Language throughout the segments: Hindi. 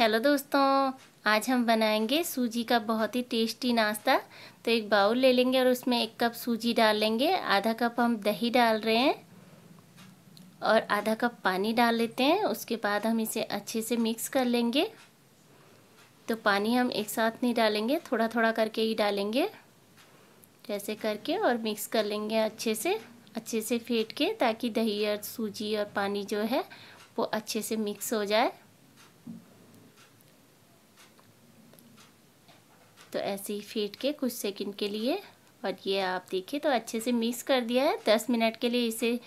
हेलो दोस्तों आज हम बनाएंगे सूजी का बहुत ही टेस्टी नाश्ता तो एक बाउल ले लेंगे और उसमें एक कप सूजी डाल लेंगे आधा कप हम दही डाल रहे हैं और आधा कप पानी डाल लेते हैं उसके बाद हम इसे अच्छे से मिक्स कर लेंगे तो पानी हम एक साथ नहीं डालेंगे थोड़ा थोड़ा करके ही डालेंगे जैसे करके और मिक्स कर लेंगे अच्छे से अच्छे से फेंट के ताकि दही और सूजी और पानी जो है वो अच्छे से मिक्स हो जाए तो ऐसे ही फेंट के कुछ सेकंड के लिए और ये आप देखिए तो अच्छे से मिक्स कर दिया है दस मिनट के लिए इसे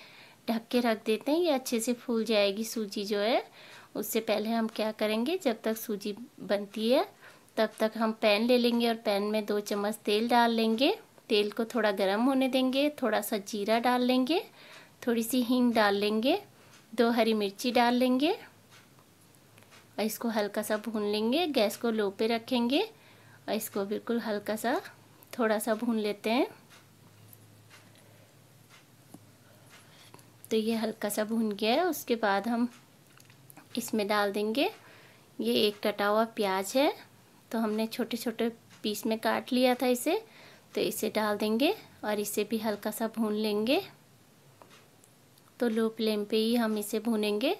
ढक के रख देते हैं ये अच्छे से फूल जाएगी सूजी जो है उससे पहले हम क्या करेंगे जब तक सूजी बनती है तब तक हम पैन ले लेंगे और पैन में दो चम्मच तेल डाल लेंगे तेल को थोड़ा गर्म होने देंगे थोड़ा सा जीरा डाल लेंगे थोड़ी सी हींग डाल लेंगे दो हरी मिर्ची डाल लेंगे और इसको हल्का सा भून लेंगे गैस को लो पे रखेंगे और इसको बिल्कुल हल्का सा थोड़ा सा भून लेते हैं तो ये हल्का सा भून गया है उसके बाद हम इसमें डाल देंगे ये एक कटा हुआ प्याज है तो हमने छोटे छोटे पीस में काट लिया था इसे तो इसे डाल देंगे और इसे भी हल्का सा भून लेंगे तो लो फ्लेम पे ही हम इसे भूनेंगे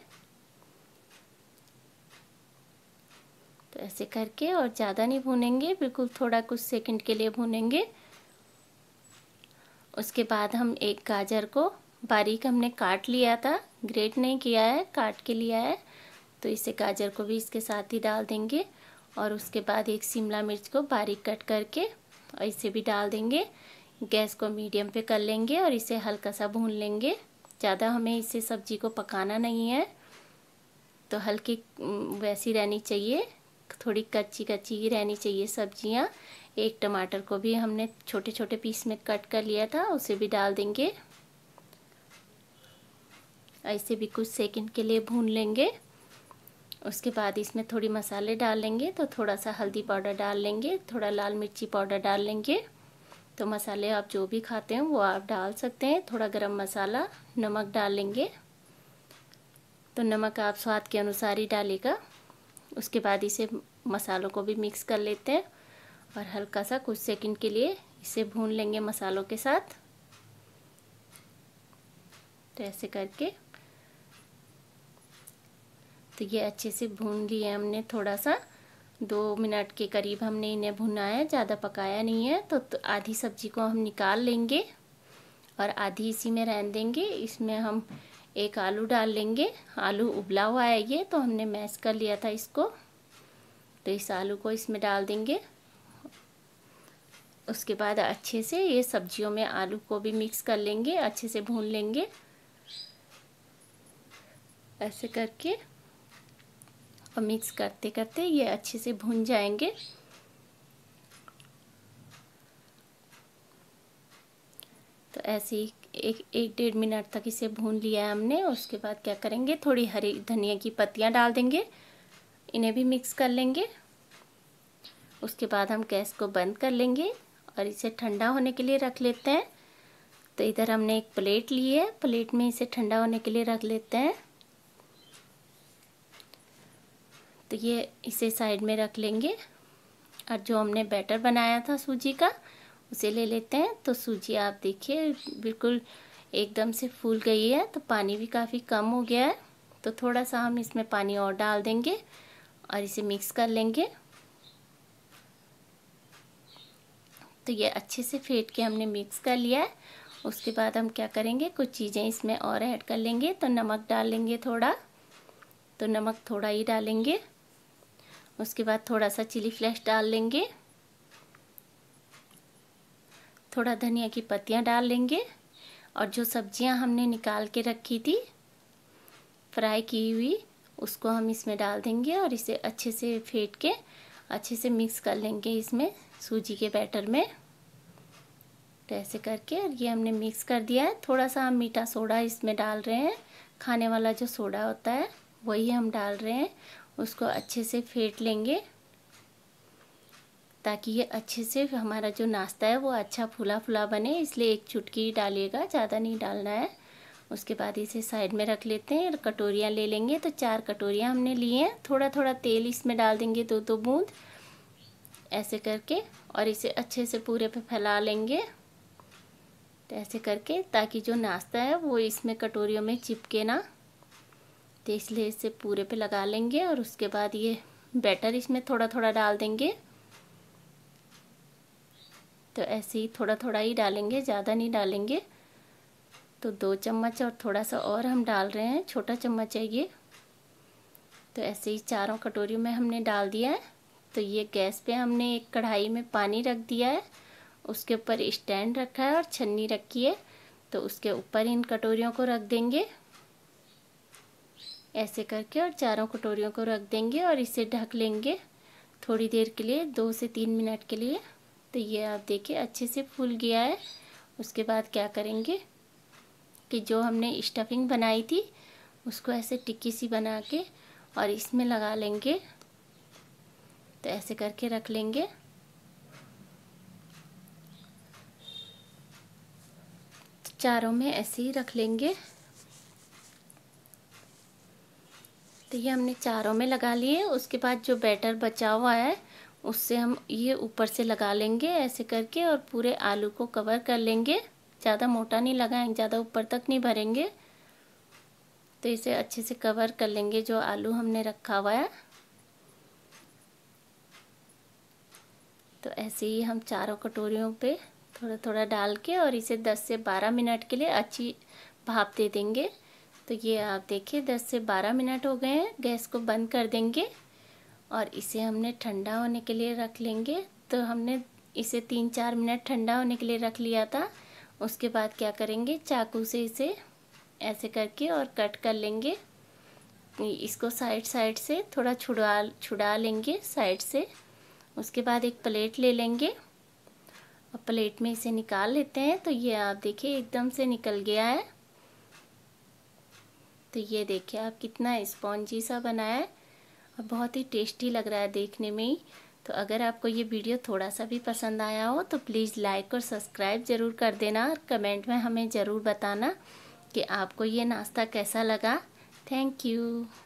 तो ऐसे करके और ज़्यादा नहीं भूनेंगे बिल्कुल थोड़ा कुछ सेकंड के लिए भूनेंगे उसके बाद हम एक गाजर को बारीक हमने काट लिया था ग्रेट नहीं किया है काट के लिया है तो इसे गाजर को भी इसके साथ ही डाल देंगे और उसके बाद एक शिमला मिर्च को बारीक कट करके और इसे भी डाल देंगे गैस को मीडियम पे कर लेंगे और इसे हल्का सा भून लेंगे ज़्यादा हमें इसे सब्जी को पकाना नहीं है तो हल्की वैसी रहनी चाहिए थोड़ी कच्ची कच्ची ही रहनी चाहिए सब्जियाँ एक टमाटर को भी हमने छोटे छोटे पीस में कट कर लिया था उसे भी डाल देंगे ऐसे भी कुछ सेकंड के लिए भून लेंगे उसके बाद इसमें थोड़ी मसाले डाल लेंगे तो थोड़ा सा हल्दी पाउडर डाल लेंगे थोड़ा लाल मिर्ची पाउडर डाल लेंगे तो मसाले आप जो भी खाते हैं वो आप डाल सकते हैं थोड़ा गरम मसाला नमक डाल लेंगे तो नमक आप स्वाद के अनुसार ही डालेगा उसके बाद इसे मसालों को भी मिक्स कर लेते हैं और हल्का सा कुछ सेकंड के लिए इसे भून लेंगे मसालों के साथ तो ऐसे करके तो ये अच्छे से भून लिए हमने थोड़ा सा दो मिनट के करीब हमने इन्हें भुना है ज़्यादा पकाया नहीं है तो, तो आधी सब्जी को हम निकाल लेंगे और आधी इसी में रहने देंगे इसमें हम एक आलू डाल लेंगे आलू उबला हुआ है ये तो हमने मैश कर लिया था इसको तो इस आलू को इसमें डाल देंगे उसके बाद अच्छे से ये सब्जियों में आलू को भी मिक्स कर लेंगे अच्छे से भून लेंगे ऐसे करके और मिक्स करते करते ये अच्छे से भून जाएंगे तो ऐसे ही एक एक डेढ़ मिनट तक इसे भून लिया है हमने उसके बाद क्या करेंगे थोड़ी हरी धनिया की पत्तियाँ डाल देंगे इन्हें भी मिक्स कर लेंगे उसके बाद हम गैस को बंद कर लेंगे और इसे ठंडा होने के लिए रख लेते हैं तो इधर हमने एक प्लेट ली है प्लेट में इसे ठंडा होने के लिए रख लेते हैं तो ये इसे साइड में रख लेंगे और जो हमने बैटर बनाया था सूजी का उसे ले लेते हैं तो सूजी आप देखिए बिल्कुल एकदम से फूल गई है तो पानी भी काफ़ी कम हो गया है तो थोड़ा सा हम इसमें पानी और डाल देंगे और इसे मिक्स कर लेंगे तो ये अच्छे से फेंट के हमने मिक्स कर लिया है उसके बाद हम क्या करेंगे कुछ चीज़ें इसमें और ऐड कर लेंगे तो नमक डाल लेंगे थोड़ा तो नमक थोड़ा ही डालेंगे उसके बाद थोड़ा सा चिली फ्लेक्स डाल लेंगे थोड़ा धनिया की पत्तियाँ डाल लेंगे और जो सब्जियां हमने निकाल के रखी थी फ्राई की हुई उसको हम इसमें डाल देंगे और इसे अच्छे से फेंट के अच्छे से मिक्स कर लेंगे इसमें सूजी के बैटर में तो ऐसे करके और ये हमने मिक्स कर दिया है थोड़ा सा हम मीठा सोडा इसमें डाल रहे हैं खाने वाला जो सोडा होता है वही हम डाल रहे हैं उसको अच्छे से फेंट लेंगे ताकि ये अच्छे से हमारा जो नाश्ता है वो अच्छा फूला फूला बने इसलिए एक चुटकी डालिएगा ज़्यादा नहीं डालना है उसके बाद इसे साइड में रख लेते हैं और कटोरियाँ ले लेंगे तो चार कटोरियाँ हमने लिए हैं थोड़ा थोड़ा तेल इसमें डाल देंगे दो दो बूंद ऐसे करके और इसे अच्छे से पूरे पे फैला लेंगे तो ऐसे करके ताकि जो नाश्ता है वो इसमें कटोरियों में चिपके ना तो इसलिए इसे पूरे पे लगा लेंगे और उसके बाद ये बैटर इसमें थोड़ा थोड़ा डाल देंगे तो ऐसे ही थोड़ा थोड़ा ही डालेंगे ज़्यादा नहीं डालेंगे तो दो चम्मच और थोड़ा सा और हम डाल रहे हैं छोटा चम्मच है ये तो ऐसे ही चारों कटोरी में हमने डाल दिया है तो ये गैस पे हमने एक कढ़ाई में पानी रख दिया है उसके ऊपर स्टैंड रखा है और छन्नी रखी है तो उसके ऊपर इन कटोरियों को रख देंगे ऐसे करके और चारों कटोरियों को रख देंगे और इसे ढक लेंगे थोड़ी देर के लिए दो से तीन मिनट के लिए तो ये आप देखिए अच्छे से फूल गया है उसके बाद क्या करेंगे कि जो हमने स्टफिंग बनाई थी उसको ऐसे टिक्की सी बना के और इसमें लगा लेंगे तो ऐसे करके रख लेंगे चारों में ऐसे ही रख लेंगे तो ये हमने चारों में लगा लिए उसके बाद जो बैटर बचा हुआ है उससे हम ये ऊपर से लगा लेंगे ऐसे करके और पूरे आलू को कवर कर लेंगे ज़्यादा मोटा नहीं लगाएंगे ज़्यादा ऊपर तक नहीं भरेंगे तो इसे अच्छे से कवर कर लेंगे जो आलू हमने रखा हुआ है तो ऐसे ही हम चारों कटोरियों पे थोड़ा थोड़ा डाल के और इसे 10 से 12 मिनट के लिए अच्छी भाप दे देंगे तो ये आप देखिए 10 से 12 मिनट हो गए हैं गैस को बंद कर देंगे और इसे हमने ठंडा होने के लिए रख लेंगे तो हमने इसे तीन चार मिनट ठंडा होने के लिए रख लिया था उसके बाद क्या करेंगे चाकू से इसे ऐसे करके और कट कर लेंगे इसको साइड साइड से थोड़ा छुड़ा छुड़ा लेंगे साइड से उसके बाद एक प्लेट ले लेंगे और प्लेट में इसे निकाल लेते हैं तो ये आप देखिए एकदम से निकल गया है तो ये देखिए आप कितना स्पॉन्जी सा बनाया है और बहुत ही टेस्टी लग रहा है देखने में ही तो अगर आपको ये वीडियो थोड़ा सा भी पसंद आया हो तो प्लीज़ लाइक और सब्सक्राइब ज़रूर कर देना और कमेंट में हमें ज़रूर बताना कि आपको ये नाश्ता कैसा लगा थैंक यू